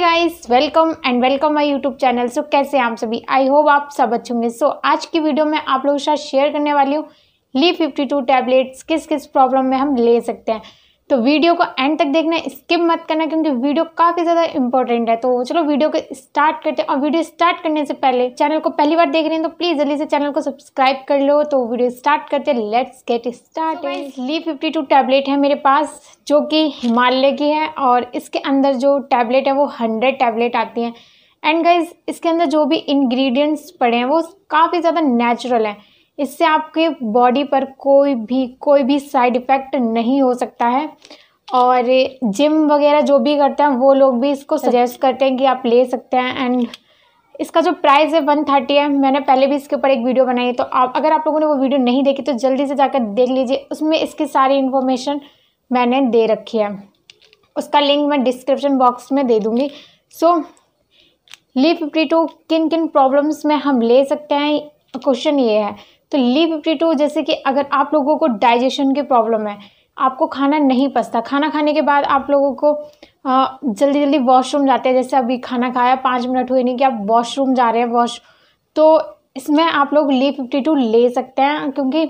guys welcome and welcome my YouTube channel so कैसे हैं आप सभी आई होप आप सब अच्छे होंगे सो आज की वीडियो में आप लोगों के साथ शेयर करने वाली हूँ ली फिफ्टी टू टैबलेट्स किस किस प्रॉब्लम में हम ले सकते हैं तो वीडियो को एंड तक देखना स्किप मत करना क्योंकि वीडियो काफ़ी ज़्यादा इंपॉर्टेंट है तो चलो वीडियो को स्टार्ट करते हैं और वीडियो स्टार्ट करने से पहले चैनल को पहली बार देख रहे हैं तो प्लीज़ जल्दी से चैनल को सब्सक्राइब कर लो तो वीडियो स्टार्ट करते हैं let's get started fifty two tablet है मेरे पास जो कि हिमालय की है और इसके अंदर जो टैबलेट है वो हंड्रेड टैबलेट आती हैं एंड गाइज इसके अंदर जो भी इंग्रेडिएंट्स पड़े हैं वो काफ़ी ज़्यादा नेचुरल हैं इससे आपके बॉडी पर कोई भी कोई भी साइड इफ़ेक्ट नहीं हो सकता है और जिम वगैरह जो भी करते हैं वो लोग भी इसको सजेस्ट करते हैं कि आप ले सकते हैं एंड इसका जो प्राइस है वन थर्टी है मैंने पहले भी इसके ऊपर एक वीडियो बनाई है तो आप अगर आप लोगों ने वो वीडियो नहीं देखी तो जल्दी से जाकर देख लीजिए उसमें इसकी सारी इन्फॉर्मेशन मैंने दे रखी है उसका लिंक मैं डिस्क्रिप्शन बॉक्स में दे दूँगी सो ली फिफ्टी टू किन किन प्रॉब्लम्स में हम ले सकते हैं क्वेश्चन ये है तो ली फिफ्टी टू जैसे कि अगर आप लोगों को डाइजेशन की प्रॉब्लम है आपको खाना नहीं पसता खाना खाने के बाद आप लोगों को जल्दी जल्दी वॉशरूम जाते हैं जैसे अभी खाना खाया पाँच मिनट हुए नहीं कि आप वॉशरूम जा रहे हैं वॉश तो इसमें आप लोग ली फिफ्टी टू ले सकते हैं क्योंकि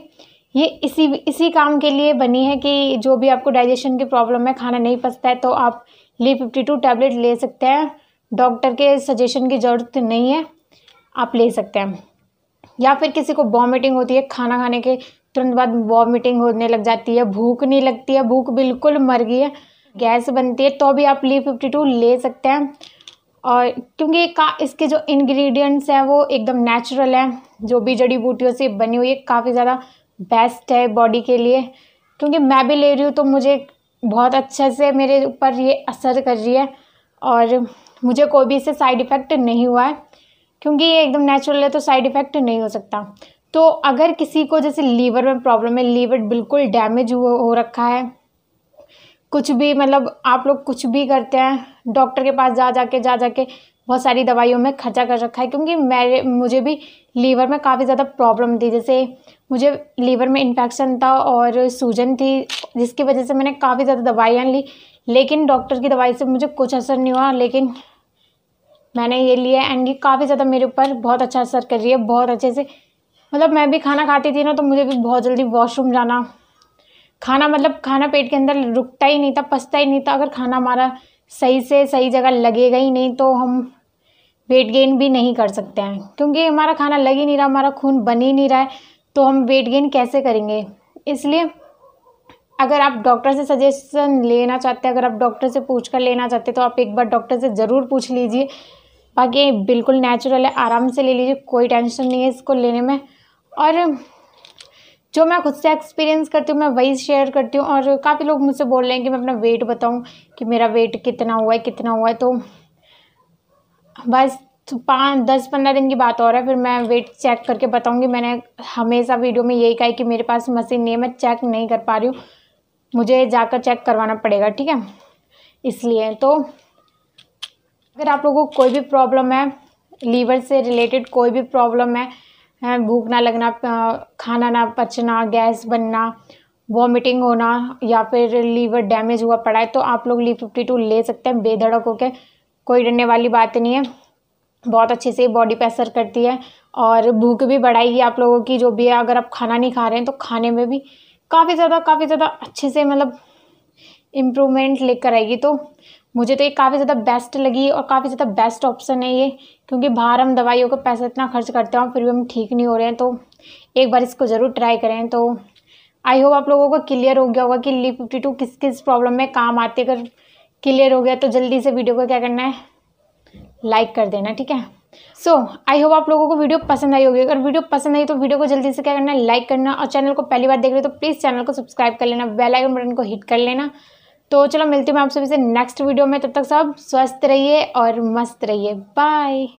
ये इसी इसी काम के लिए बनी है कि जो भी आपको डाइजेशन की प्रॉब्लम है खाना नहीं पसता है तो आप ली फिफ्टी टू टैबलेट ले सकते हैं डॉक्टर के सजेशन की ज़रूरत नहीं है आप ले सकते हैं या फिर किसी को वॉमिटिंग होती है खाना खाने के तुरंत बाद वॉमिटिंग होने लग जाती है भूख नहीं लगती है भूख बिल्कुल मर गई है गैस बनती है तो भी आप ली फिफ्टी टू ले सकते हैं और क्योंकि का इसके जो इंग्रेडिएंट्स हैं वो एकदम नेचुरल हैं जो भी जड़ी बूटियों से बनी हुई है काफ़ी ज़्यादा बेस्ट है बॉडी के लिए क्योंकि मैं भी ले रही हूँ तो मुझे बहुत अच्छे से मेरे ऊपर ये असर कर रही है और मुझे कोई भी इससे साइड इफ़ेक्ट नहीं हुआ है क्योंकि ये एकदम नेचुरल है तो साइड इफ़ेक्ट नहीं हो सकता तो अगर किसी को जैसे लीवर में प्रॉब्लम है लीवर बिल्कुल डैमेज हो, हो रखा है कुछ भी मतलब आप लोग कुछ भी करते हैं डॉक्टर के पास जा जाके जा जाके बहुत सारी दवाइयों में खर्चा कर रखा है क्योंकि मेरे मुझे भी लीवर में काफ़ी ज़्यादा प्रॉब्लम थी जैसे मुझे लीवर में इन्फेक्शन था और सूजन थी जिसकी वजह से मैंने काफ़ी ज़्यादा दवाइयाँ ली लेकिन डॉक्टर की दवाई से मुझे कुछ असर नहीं हुआ लेकिन मैंने ये लिया एंड ये काफ़ी ज़्यादा मेरे ऊपर बहुत अच्छा असर कर रही है बहुत अच्छे से मतलब मैं भी खाना खाती थी ना तो मुझे भी बहुत जल्दी वॉशरूम जाना खाना मतलब खाना पेट के अंदर रुकता ही नहीं था पसता ही नहीं था अगर खाना हमारा सही से सही जगह लगेगा ही नहीं तो हम वेट गेन भी नहीं कर सकते हैं क्योंकि हमारा खाना लग ही नहीं रहा हमारा खून बन ही नहीं रहा है तो हम वेट गेन कैसे करेंगे इसलिए अगर आप डॉक्टर से सजेशन लेना चाहते हैं अगर आप डॉक्टर से पूछ कर लेना चाहते हैं तो आप एक बार डॉक्टर से ज़रूर पूछ लीजिए बाकी बिल्कुल नेचुरल है आराम से ले लीजिए कोई टेंशन नहीं है इसको लेने में और जो मैं खुद से एक्सपीरियंस करती हूँ मैं वही शेयर करती हूँ और काफ़ी लोग मुझसे बोल रहे हैं कि मैं अपना वेट बताऊँ कि मेरा वेट कितना हुआ है कितना हुआ है तो बस पाँच दस पंद्रह दिन की बात और है फिर मैं वेट चेक करके बताऊँगी मैंने हमेशा वीडियो में यही कहा है कि मेरे पास मशीन नहीं है मैं चेक नहीं कर पा रही हूँ मुझे जाकर चेक करवाना पड़ेगा ठीक है इसलिए तो अगर आप लोगों को कोई भी प्रॉब्लम है लीवर से रिलेटेड कोई भी प्रॉब्लम है भूख ना लगना खाना ना पचना गैस बनना वॉमिटिंग होना या फिर लीवर डैमेज हुआ पड़ा है तो आप लोग ली फिफ्टी टू ले सकते हैं बेधड़क होकर कोई डरने वाली बात नहीं है बहुत अच्छे से बॉडी पे असर करती है और भूख भी बढ़ाएगी आप लोगों की जो भी है अगर आप खाना नहीं खा रहे हैं तो खाने में भी काफ़ी ज़्यादा काफ़ी ज़्यादा अच्छे से मतलब इम्प्रूवमेंट लेकर आएगी तो मुझे तो ये काफ़ी ज़्यादा बेस्ट लगी और काफ़ी ज़्यादा बेस्ट ऑप्शन है ये क्योंकि बाहर हम दवाइयों का पैसा इतना खर्च करते हैं फिर भी हम ठीक नहीं हो रहे हैं तो एक बार इसको ज़रूर ट्राई करें तो आई होप आप लोगों को क्लियर हो गया होगा कि ली फिफ्टी टू किस किस प्रॉब्लम में काम आती है अगर क्लियर हो गया तो जल्दी से वीडियो को क्या करना है लाइक कर देना ठीक है सो आई होप आप लोगों को वीडियो पसंद आई होगी अगर वीडियो पसंद आई तो वीडियो को जल्दी से क्या करना है लाइक करना और चैनल को पहली बार देख रहे हो तो प्लीज़ चैनल को सब्सक्राइब कर लेना बेल आइकन बटन को हिट कर लेना तो चलो मिलती हूँ मैं आप सभी से नेक्स्ट वीडियो में तब तक सब स्वस्थ रहिए और मस्त रहिए बाय